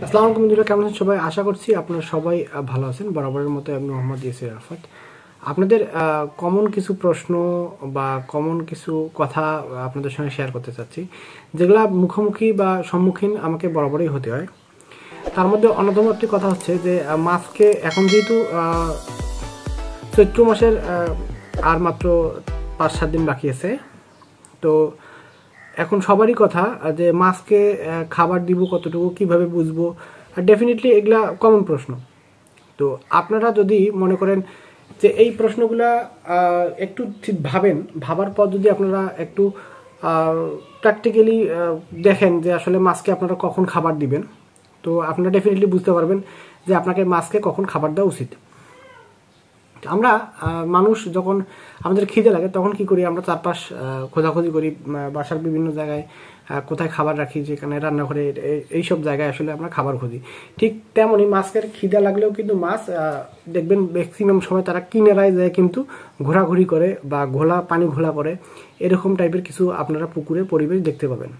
আসসালামু আলাইকুম বন্ধুরা কেমন আছেন সবাই আশা করছি আপনারা সবাই ভালো আছেন বরাবরের মতো আমি মোহাম্মদ ইয়াসির আরফাত আপনাদের কমন কিছু প্রশ্ন বা কমন কিছু কথা আপনাদের সঙ্গে শেয়ার করতে চাচ্ছি যেগুলো মুখোমুখি বা সম্মুখীন আমাকে বরাবরই হতে হয় তার মধ্যে অন্যতম একটি কথা হচ্ছে যে মাস্কে এখন যেহেতু চৈত্র মাসের আর মাত্র পাঁচ সাত দিন বাকি আছে তো এখন সবারই কথা যে মাছকে খাবার দিব কতটুকু কিভাবে বুঝবো আর ডেফিনেটলি এগুলা কমন প্রশ্ন তো আপনারা যদি মনে করেন যে এই প্রশ্নগুলা একটু ঠিক ভাবেন ভাবার পর যদি আপনারা একটু প্র্যাকটিক্যালি দেখেন যে আসলে মাস্কে আপনারা কখন খাবার দিবেন তো আপনারা ডেফিনেটলি বুঝতে পারবেন যে আপনাকে মাস্কে কখন খাবার দেওয়া উচিত আমরা মানুষ যখন আমাদের খিদে লাগে তখন কি করি আমরা চারপাশ খোঁজাখুঁজি করি বাসার বিভিন্ন জায়গায় কোথায় খাবার রাখি যেখানে রান্নাঘরে এইসব জায়গায় আসলে আমরা খাবার খুঁজি ঠিক তেমনই মাছের খিদে লাগলেও কিন্তু মাছ দেখবেন ম্যাক্সিমাম সময় তারা কিনারায় যায় কিন্তু ঘোরাঘুরি করে বা ঘোলা পানি ঘোলা করে এরকম টাইপের কিছু আপনারা পুকুরে পরিবেশ দেখতে পাবেন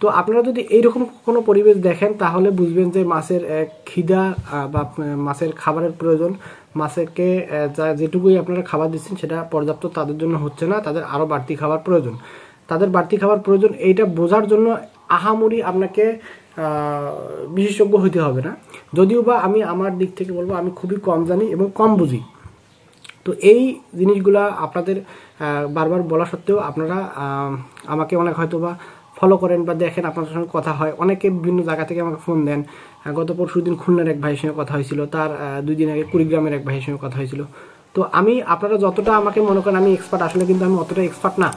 তো আপনারা যদি এইরকম কোনো পরিবেশ দেখেন তাহলে বুঝবেন যে মাছের খিদা বা মাছের খাবারের প্রয়োজন মাছেরকে যা যেটুকুই আপনারা খাবার দিচ্ছেন সেটা পর্যাপ্ত তাদের জন্য হচ্ছে না তাদের আরও বাড়তি খাবার প্রয়োজন তাদের বাড়তি খাবার প্রয়োজন এইটা বোঝার জন্য আহামরি আপনাকে বিশেষজ্ঞ হইতে হবে না যদিও বা আমি আমার দিক থেকে বলবো আমি খুবই কম জানি এবং কম বুঝি তো এই জিনিসগুলা আপনাদের বারবার বলা সত্ত্বেও আপনারা আমাকে অনেক হয়তো বা ফলো করেন বা দেখেন আপনার সঙ্গে কথা হয় অনেকে বিভিন্ন জায়গা থেকে আমাকে ফোন দেন গত পরশু দিন খুলনার এক ভাইয়ের সঙ্গে কথা হয়েছিল তার দুই দিন আগে কুড়িগ্রামের এক ভাইয়ের সঙ্গে কথা হয়েছিল তো আমি আপনারা যতটা আমাকে মনে করেন আমি এক্সপার্ট আসলে কিন্তু আমি অতটা এক্সপার্ট না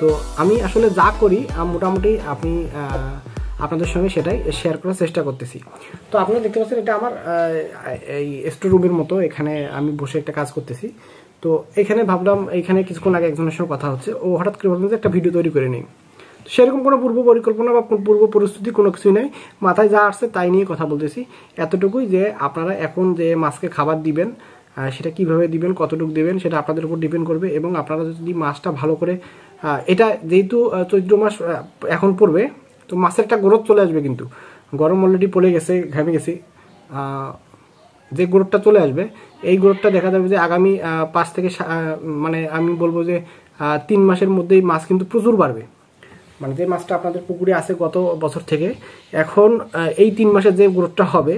তো আমি আসলে যা করি মোটামুটি আপনি আপনাদের সঙ্গে সেটাই শেয়ার করার চেষ্টা করতেছি তো আপনারা দেখতে পাচ্ছেন এটা আমার এই স্টোর রুমের মতো এখানে আমি বসে একটা কাজ করতেছি তো এখানে ভাবলাম এখানে কিছুক্ষণ আগে একজনের সঙ্গে কথা হচ্ছে ও হঠাৎ করে ভাবলাম যে একটা ভিডিও তৈরি করে নিই সেরকম কোনো পূর্ব পরিকল্পনা বা পূর্ব পরিস্থিতি কোনো কিছুই নাই মাথায় যা আসছে তাই নিয়ে কথা বলতেছি এতটুকুই যে আপনারা এখন যে মাছকে খাবার দিবেন সেটা কিভাবে দিবেন কতটুকু দেবেন সেটা আপনাদের উপর ডিপেন্ড করবে এবং আপনারা যদি মাছটা ভালো করে এটা যেহেতু চৈত্র মাস এখন পড়বে তো মাছের একটা গ্রোথ চলে আসবে কিন্তু গরম অলরেডি পড়ে গেছে ঘামে গেছি যে গ্রোথটা চলে আসবে এই গ্রোথটা দেখা যাবে যে আগামী পাঁচ থেকে মানে আমি বলবো যে তিন মাসের মধ্যেই মাছ কিন্তু প্রচুর বাড়বে মানে যে মাছটা আপনাদের পুকুরে আছে গত বছর থেকে এখন এই তিন মাসে যে গ্রোথটা হবে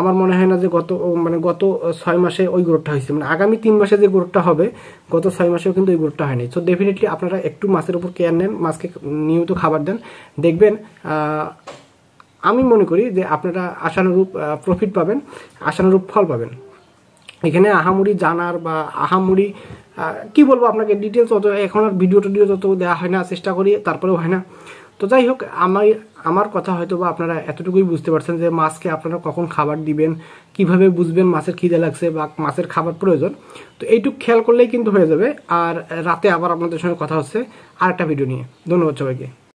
আমার মনে হয় না যে গত মানে গত ছয় মাসে ওই গ্রোথটা হয়েছে মানে আগামী তিন মাসে যে গ্রোথটা হবে গত ছয় মাসেও কিন্তু ওই গ্রোথটা হয়নি সো ডেফিনেটলি আপনারা একটু মাছের উপর কেয়ার নেন মাছকে নিয়মিত খাবার দেন দেখবেন আমি মনে করি যে আপনারা আশানুরূপ প্রফিট পাবেন আশানুরূপ ফল পাবেন এখানে আহামুড়ি জানার বা আহামুড়ি হ্যাঁ, কি বলবো আপনাকে ডিটেলস অত এখন আর ভিডিও টিডিও তত দেওয়া হয় না চেষ্টা করি তারপরেও হয় না তো যাই হোক আমার আমার কথা হয়তো বা আপনারা এতটুকুই বুঝতে পারছেন যে মাছকে আপনারা কখন খাবার দিবেন কিভাবে বুঝবেন মাছের খিদে লাগছে বা মাছের খাবার প্রয়োজন তো এইটুক খেয়াল করলেই কিন্তু হয়ে যাবে আর রাতে আবার আপনাদের সঙ্গে কথা হচ্ছে আর একটা ভিডিও নিয়ে ধন্যবাদ সবাইকে